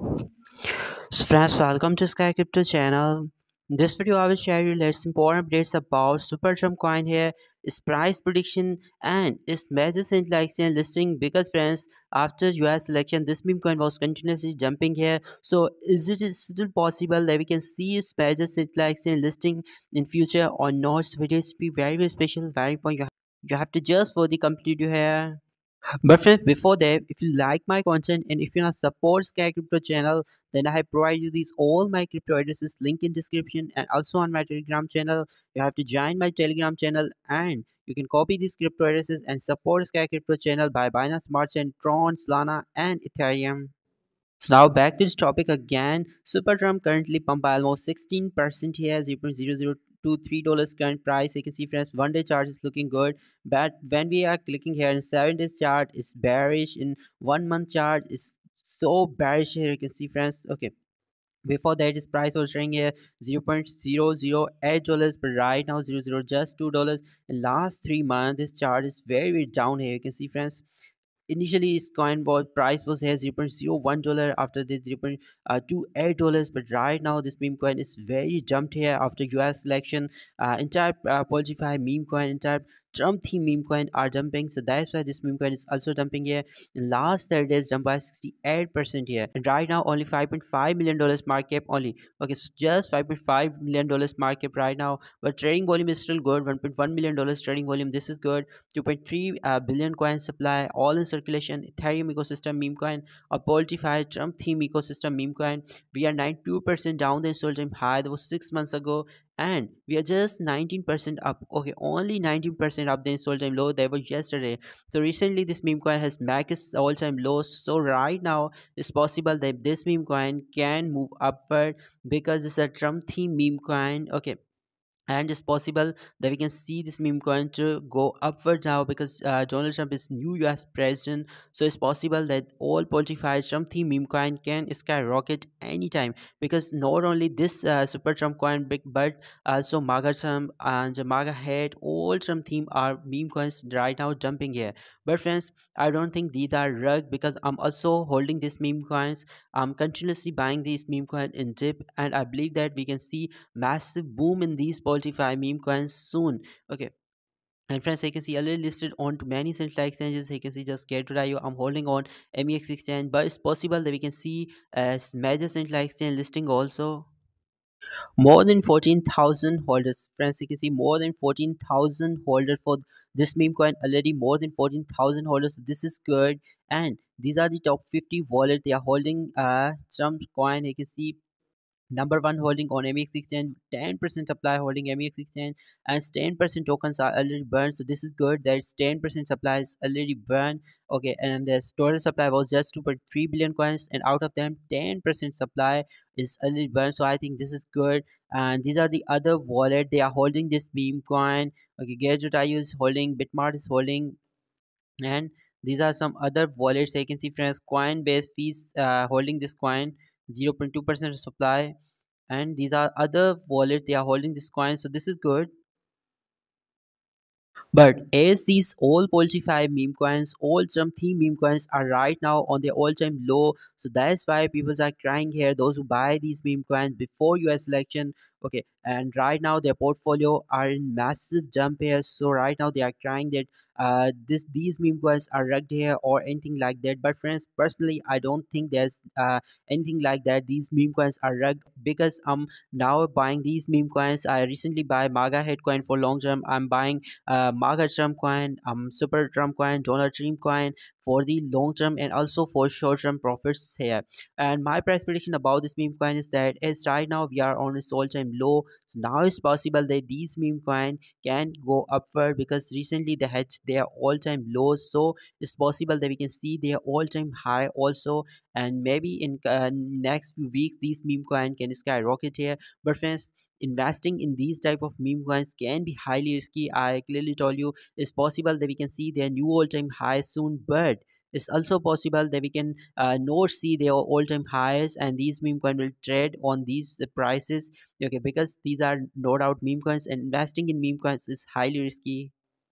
So friends, welcome to Sky Crypto channel. In this video, I will share you latest important updates about Trump coin here, its price prediction, and its major like and listing. Because friends, after US election, this meme coin was continuously jumping here. So is it still possible that we can see its major like exchange listing in future or not? So it is be very, very special, very important. You have to just for the complete here. But friends, before that, if you like my content and if you want to support Sky Crypto channel, then I have provided you these all my crypto addresses link in description and also on my Telegram channel. You have to join my Telegram channel and you can copy these crypto addresses and support Sky Crypto channel by Binance Smart Chain, Tron, Solana, and Ethereum. So now back to this topic again. Super Trump currently pumped by almost 16% here, 0.00 to three dollars current price you can see friends one day chart is looking good but when we are clicking here in seven days chart is bearish in one month chart is so bearish here you can see friends okay before that is price was trading here 0 0.008 dollars but right now 00 just two dollars in last three months this chart is very, very down here you can see friends initially its coin was price was here 0.01 dollar after this uh, 0.28 dollars but right now this meme coin is very jumped here after us election uh, entire uh, meme coin entire jumped the meme coin are jumping so that's why this meme coin is also jumping here in last 30 days jumped by 68 percent here and right now only 5.5 million dollars market cap only okay so just 5.5 million dollars market cap right now but trading volume is still good 1.1 million dollars trading volume this is good 2.3 uh, billion coin supply all in circulation ethereum ecosystem meme coin और Politifi Trump theme ecosystem meme coin we are 92 percent down the install time high that was 6 months ago and we are just 19% up okay only 19% up the all time low there was yesterday so recently this meme coin has back its all-time low so right now it's possible that this meme coin can move upward because it's a trump theme meme coin okay and it's possible that we can see this meme coin to go upward now because uh, Donald Trump is new US president so it's possible that all politified Trump theme meme coin can skyrocket anytime because not only this uh, super Trump coin but also MAGA Trump and MAGA head all Trump theme are meme coins right now jumping here but friends I don't think these are rug because I'm also holding these meme coins I'm continuously buying these meme coin in dip and I believe that we can see massive boom in these solidify meme coins soon okay and friends, you can see already listed on to many central exchanges. You can see just get Gate.io. I'm holding on MEX exchange, but it's possible that we can see as major central exchange listing also more than 14,000 holders. Friends, you can see more than 14,000 holders for this meme coin already. More than 14,000 holders. This is good. And these are the top 50 wallet. They are holding uh, Trump coin. You can see Number one holding on MEX exchange, 10% supply holding MEX exchange, and 10% tokens are already burned. So this is good. There's 10% supply is already burned. Okay, and the total supply was just 2.3 billion coins, and out of them, 10% supply is already burned. So I think this is good. And these are the other wallet. They are holding this Beam coin. Okay, Gadget I use holding, Bitmart is holding, and these are some other wallets. So you can see friends, Coinbase fees uh, holding this coin 0.2% supply and these are other wallets they are holding this coin so this is good but as these all polity meme coins, all Trump theme meme coins are right now on their all-time low, so that's why people are crying here. Those who buy these meme coins before US election okay and right now their portfolio are in massive jump here so right now they are trying that uh this these meme coins are rugged here or anything like that but friends personally i don't think there's uh anything like that these meme coins are wrecked because i'm now buying these meme coins i recently buy maga head coin for long term i'm buying uh maga trump coin um super trump coin donald trump coin for the long term and also for short term profits here and my price prediction about this meme coin is that it's right now we are on a all time low so now it's possible that these meme coin can go upward because recently they had their all-time low so it's possible that we can see their all-time high also and maybe in uh, next few weeks these meme coin can skyrocket here but friends investing in these type of meme coins can be highly risky i clearly told you it's possible that we can see their new all-time high soon but it's also possible that we can uh, not see their all-time highs and these meme coin will trade on these uh, prices okay because these are no doubt meme coins and investing in meme coins is highly risky